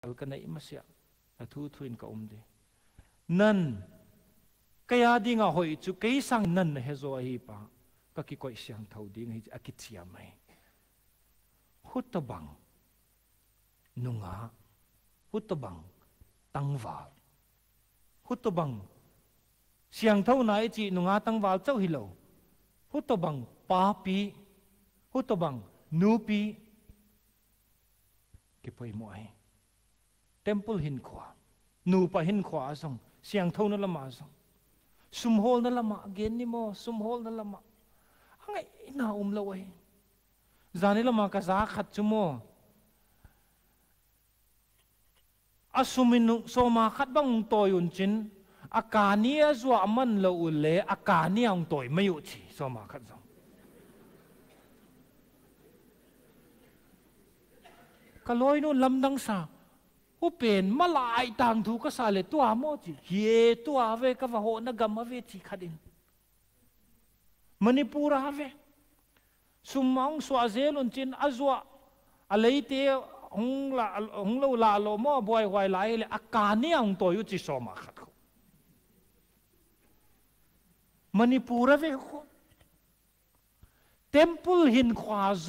alkanai masya thu thuin ka um di nan kaya dinga hoi chu ke sang nan hezo hi pa ka ki koi siang thau ding hi à akichia mai hutta bang nunga hutta bang tang tangwal hutta bang siang thau na chi nunga tang tangwal chau hi lo hutta bang pa pi hutta bang nu pi ki poi mo ai temple hin khwa nu pa hin khwa song siang thau na lama song sum hol na lama gen ni mo sum hol na lama angai na um lo wai zani lama ka za khat chu mo asumin so ma khat bang toyun chin akania zwa man lo ule akania ang toy mayu chi so ma khat zong kaloi no lam dang sa อุเป็นมาลายต่างถูกก็สาเลตัวมอจีเฮตัวเวก็ว่าโหนกรรมเวทีขัดินมันีปูระเวสุมังสวาเซลุนจินอาจวะอะไรเตะองลาองเลาลาโลมอบวยหวยไหลเลยอาการนี้องตัวยุจิสมาขัดเขามันีปูระเวขุนเทมเพลหินขวาโซ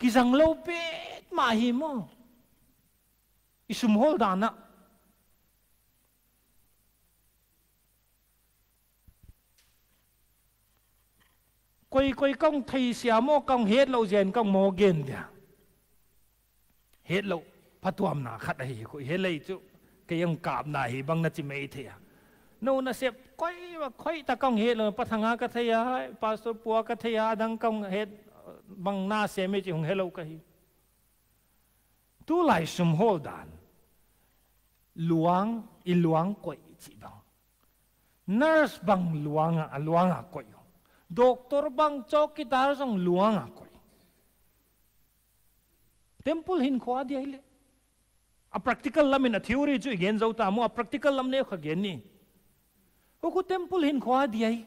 กิจังเลวเป็ดมาหิมอ isum hol dana quay quay công thầy xia mô công hết lâu rèn công mô ghen kìa hết lâu phát tuam na khát hỉ của hết lấy chứ cái ông cảm na hi bằng na chỉ mấy thế à nô na xếp quay và quay ta công hết rồi phát thằng á cái thầy á pastor bùa cái thầy á đang công hết bằng na xem mấy chỉ hùng hết lâu hi, tu lai sum hô đàn luang iluang ko ichibang. Nurse bang luanga aluanga ko yo. Doktor bang chokitar sang luanga ko. Temple hin ko adia ile. A practical lam in a theory ju igen jau ta a practical lam ne khagen ni. Ko ko temple hin ko adia ai.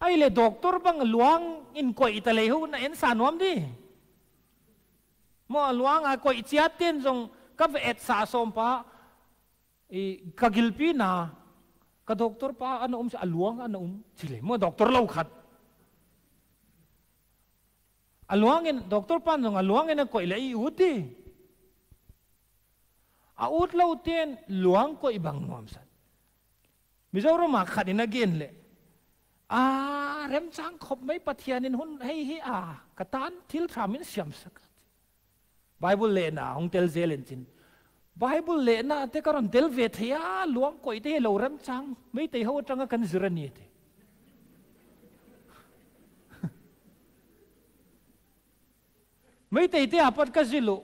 Ai le doktor bang luang in ko itale ho na en sanwam di. Mo luang a ko ichiatin jong kap et sa sompa. pa i kagilpi na ka doktor pa ano um aluang ano um sile mo doktor lau khat aluangin doktor pa nung aluangin ko ila iuti aut lau ten luang ko ibang nuam san mizauro ma khat ina gen le a rem sang khop mai pathianin hun hei hi a katan thil thamin siam sakat bible le na hong tel zelen chin Bible le na te karon del ve thia luang koi te lo ram chang mei te ho tanga kan zirani te mei te te apat ka zilu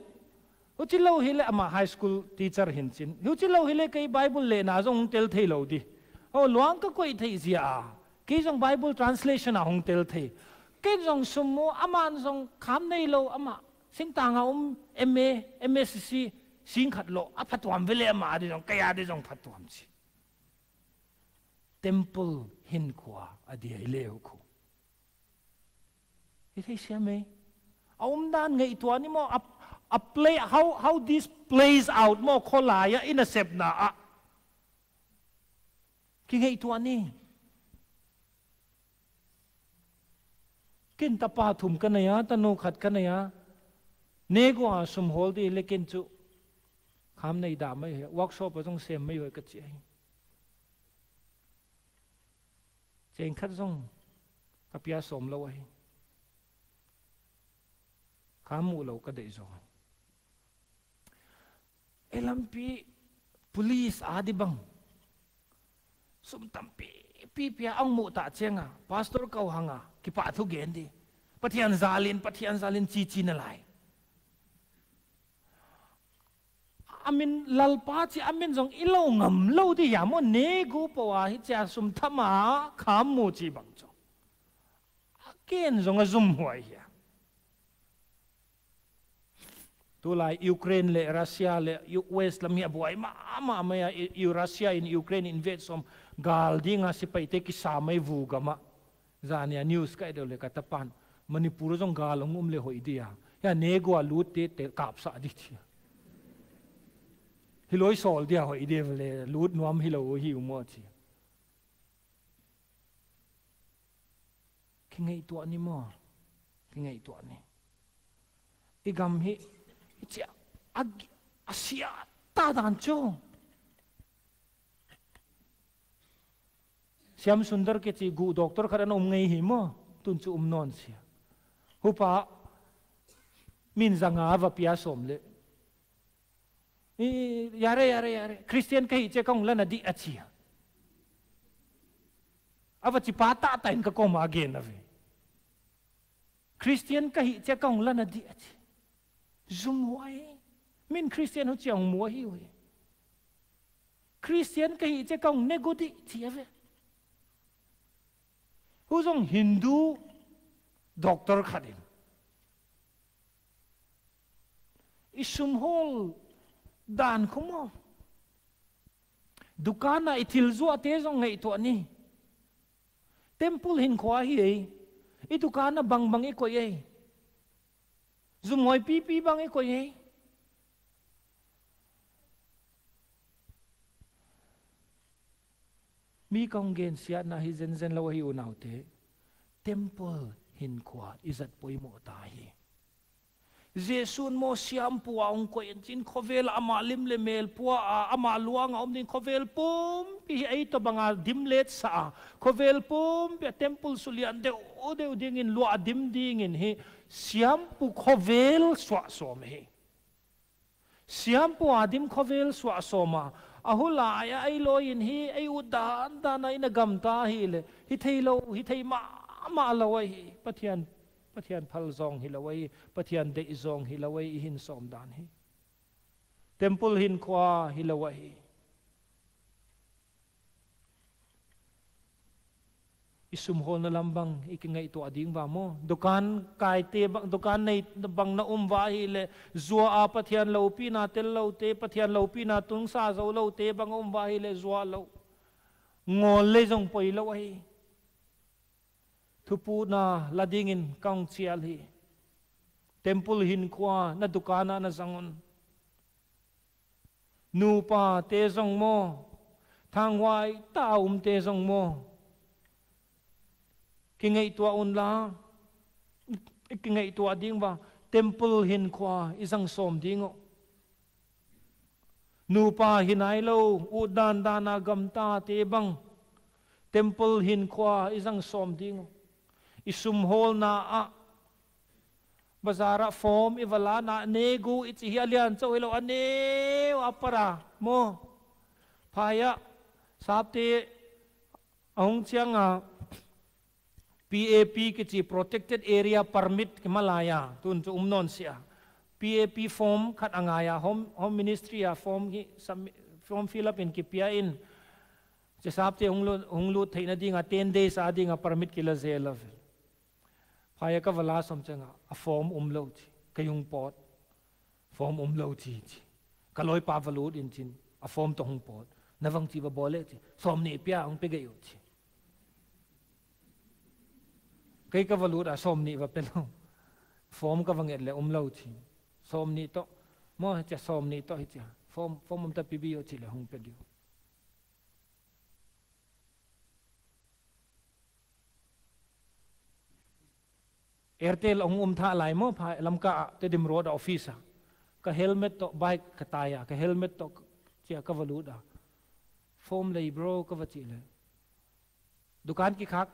hu chi lo hile ama high school teacher hin chin hu chi lo hile kai bible le na jong tel thei lo di ho luang ka koi thei zia ki jong bible translation a hong tel thei ke jong sumo aman jong kham nei lo ama sing tanga um ma msc สิงขัดโลอภัตวามเวลมาดิจงกายาดิจงพัตวามสิ t e เ p l e หินขวาอดีเลวคูเฮ้ยเสื่อไหมเอาอุ้มดานไงตัวนี้มั้ง a play how how this plays out มั้งคลายอินเซปนาอะคิดไงตัวนี้กินตาปาถุมกันเนี่ยตะนูขัดกันเนี่ยเนกัาสมโหลดีเล็กินจุ ham nei da mai workshop pa jong sem mai hoi ka che chen khat jong ka pia som lo ai cái lo ka dei jong elampi police à đi bang sum tam pi pi pia ang mu ta chenga à, pastor kau hanga ki à, pa thu gen di pathian zalin pathian zalin chi chi na lai amin lalpa chi amin zong ilo ngam lo di ya mo ne gu po wa hi cha sum thama kham mu chi bang chong ken zong a zum huai ya tu lai ukraine le russia le us lam hi buai ma ma ma ya russia in ukraine invade som gal ding a si pai te ki sa mai vu gama zania news kai do le katapan manipur zong gal ngum le hoi dia ya ne gu a lu te te kap sa di thia ฮิโลยสอลเดียวอีเดียเลยรูดน้อมฮิโลฮิวมอทิคือไงตัวนี้มอคือไงตัวนี้อีกอัำฮิเจ้าอาเซียตาดันจองสยามสุนทรเกจิกูด็อกเตอร์ขันอุ้มไงฮิมอตุนจูอุ้มนอนสิยฮุปะมินจังอาวะพิอาสมเล你呀嘞呀嘞呀嘞，Christian 可以借供了那第二次啊。阿不只把大胆个供嘛给那位，Christian 可以借供了那第二次，Zoom why？min Christian hu chiang mua hi min Christian kai che kong ne gu di chi ave. Hu zong Hindu doctor khadin. Isum hol dan khumo dukana ithil zu ate zong ngei to ni temple hin khwa hi ei i dukana bang bang i ko ei zu moi pi pi bang i ko ei mi kong gen siat na hi zen zen lo hi unaute temple hin khwa izat poimo ta hi Jesus mo siam pua ang ko yin tin kovel ama lim le mel pua a ama luang om din kovel pum pi ay to banga dimlet sa kovel pum pi temple sulian de o de o dingin lua dim dingin he siam pu kovel swa som he siam pu adim kovel swa soma ahula ay ya ay lo yin he ay udan dan ay nagamta hi le hi thay lo hi thay ma ma lo ay patian pathian phalzong hilawai pathian deizong hilawai hin som dan hi temple hin kwa hilawai isumhol na lambang ikinga ito ading ba mo dukan kai kaite bang dukan nei bang na umwahi le zua apat yan laupi na tel laute pathian laupi na tung sa zo laute bang umwahi le zua lo ngol le jong poi lo ai thupu na ladingin in kong chial temple hin kwa na dukana na zangon nu pa te zong mo thang wai ta um te zong mo ki ngei tua un la ki ngei tua ding ba temple hin kwa isang som dingo nu pa hinai lo u dan dana gam ta te bang temple hin kwa isang som dingo isumhol na a bazara form ivala na negu itsi hi alian cho ilo ane apara mo phaya sapte ahung chianga PAP kichi protected area permit kimalaya tun chu umnon sia PAP form khat angaya home home ministry a form hi form fill up in kipia in chesapte hunglu hunglu thaina dinga 10 days adinga permit kila zelave พายก็เวลาสมจังอะฟอร์มอมเลวจีกยุงปอดฟอร์มอมเลวจีจีก็ลอยปาวลูดอินจินอะฟอร์มตองปอดนวังจีบบอลเลจีสมนี่เปียองเปกยุจีกก็วลูดอะสมนีว่าเป็นฟอร์มก็วังเอ็ดเลยอมเลวจีสมนี่โตมอจะสมนีโตเฮียฟอร์มฟอร์มมันจะปีบิโอจีเลยหงเปดยว Airtel ông um tha lai mo pha lamka te dim road office ka helmet to bike ka taya ka helmet to chia ka valuta, da form lei bro ka vachi le dukan ki khak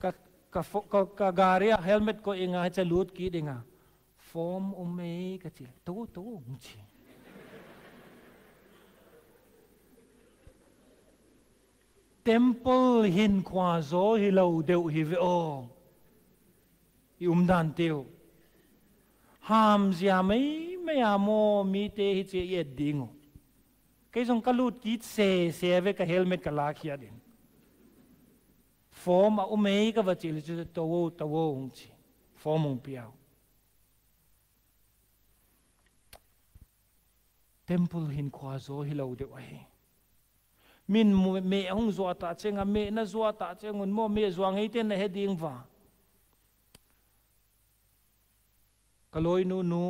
ka ka ka ka garia helmet ko inga cha lut ki dinga form umme ka chi to tu um chi temple hin kwa zo hi lo deu hi ve o i um dan teu ham zia mai mai amo à mi te hi che ye dingo cái dòng cá lụt kít se xe với cái helmet cả lá kia đến form mà ôm um ấy cái vật chỉ là chút tàu tàu ông chi, form ông biểu temple hin qua zo hi lâu được ấy min me hong zua ta chenga me na zua ta chengun mo me zuang hei ten na he ding wa kaloi nu nu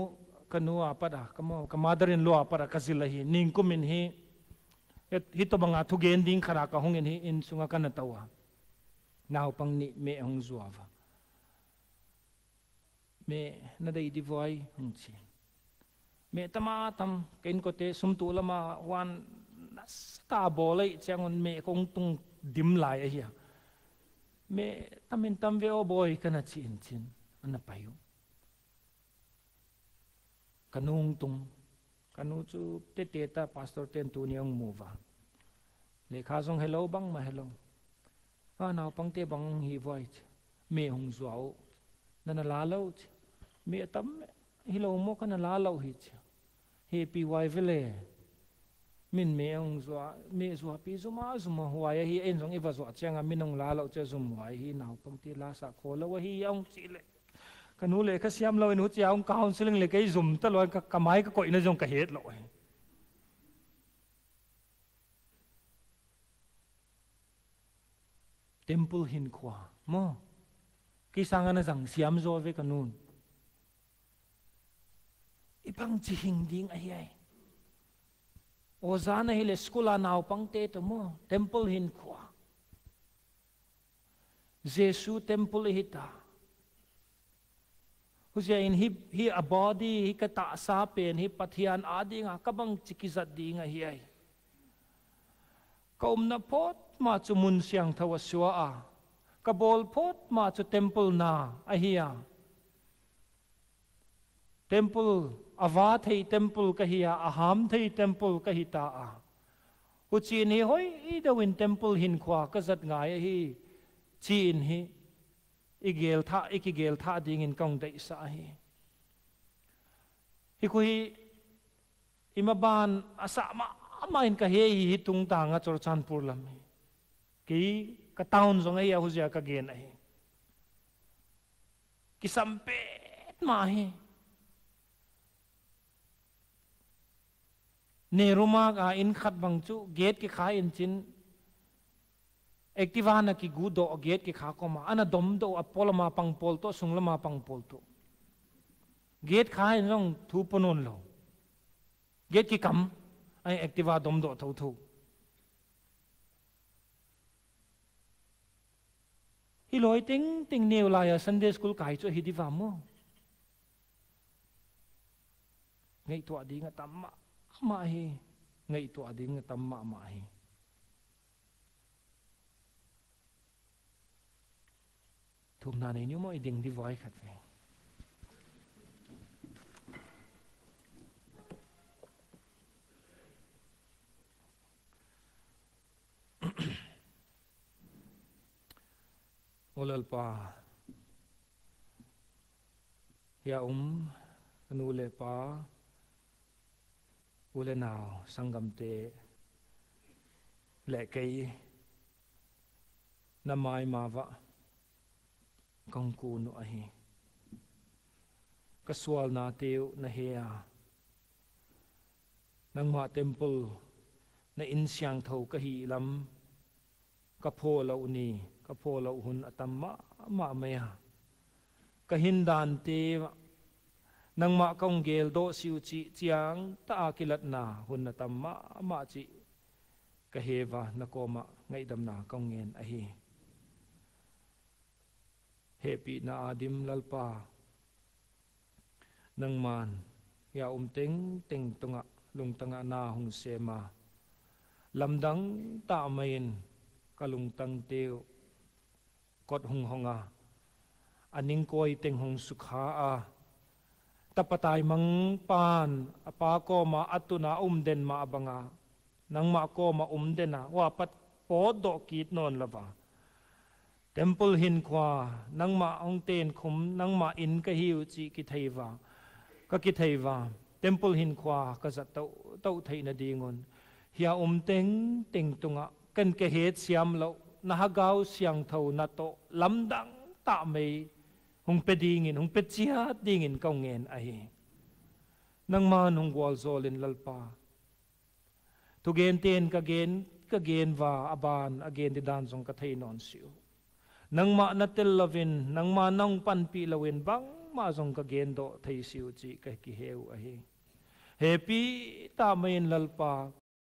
kanu apada kamo kamadar in lo apara kazila hi ningkum in hi hi to banga thu gen ding khara ka hong in hi in sunga kana tawa nau pang ni me hong zua wa me na dai di voi hong chi me tama tam kein ko te sum tu lama wan na ska chẳng changon me kong tung dim lai a tâm me tamin tam ve o boy kana anh chin ana payu nung tung kanu chu te te ta pastor ten tu ni ang muwa le kha song hello bang ma hello ha na pang te bang hi voi mẹ hung zuao na na la mẹ tâm hello mua lo mo kana la lo hi hi pi wai min me ong zwa me zwa pi zuma zuma huwa ya hi en zong iwa zwa changa min ong la lo che zum huwa hi nau pang ti la sa kho lo hi ong chi le ka nu le ka siam lo nu cha ong counseling le cái zum ta lo ka kamai ka koi na zong ka het lo temple hin khwa mo ki sanga na zang siam zo ve kanun ipang chi hing ding ai ai Hosana hile skula nau pangte tomo temple hin kwa. Jesu temple hita. Huzia in hi hi abadi hi kata sapen hi pathian adi nga kabang chikizat di nga hiai. Kaum na pot ma chu mun siang thawasua a. Kabol pot ma chu temple na ahia. Temple अवा थे टेम्पल कहिया अहम थे टेम्पल कही ता उची इन हो in temple हिन खुआ कजत गाय ची इन इगेल था इक था दिंग इन कौद इकुहि इमान असा इन कहे ही तुम तांग चोर चांदपुर लम कि कटाउन जो हुजिया कगेन किसम पेट माही ne rumak a in khat bang chu gate ki kha in chin activa na ki gu do gate ki kha ko ma ana dom do apol ma pang pol to sungla ma pang pol to gate kha in rong thu ponon lo gate ki kam ai activa dom do thau thu hi loi ting ting neu la ya sunday school kai chu hi di va mo ngai to di nga tam ma mà hi ngay tu adin nga tam ma ma hi thuộc na này nếu mọi đình đi voi khát về olal pa ya um anule pa ule nào sang gầm te lệ cây năm mai mà vợ công cụ nội hi các sual na tiêu na hea à. nang hoa temple na in siang thâu ka hi lam ka pho lau ni ka pho lau hun atam ma ma mea ka à. hin dan te nang ma kong gel do siu chi chiang ta kilat na hun na tam ma ma chi ka heva na ko ma ngai dam na kong ngen a hi hepi na adim lalpa nang man ya um teng teng tunga lung tanga na hung se ma lam lamdang ta main kalung tang teo kot hung honga à. aning koi teng hung sukha a à tapatai mang pan apa ko ma na umden ma abanga nang ma ko ma umden na wapat po do kit non lava temple hin kwa nang ma ong ten khum nang ma in ka hiu chi ki theiwa ka ki theiwa temple hin kwa ka za to to thei na dingon hia um teng teng tunga kan ke het siam lo na ha gao siang tho na to lam dang ta mei hung pedingin, hung petsiha at dingin kaung ngayon ay. Nang man hung walzolin lalpa. Tugentien kagen, kagen va aban agen di dansong katainon siyo. Nang ma natilavin, nang ma manang panpilawin bang masong kagendo tayo siyo si kahikiheo ahi. Happy tamayin lalpa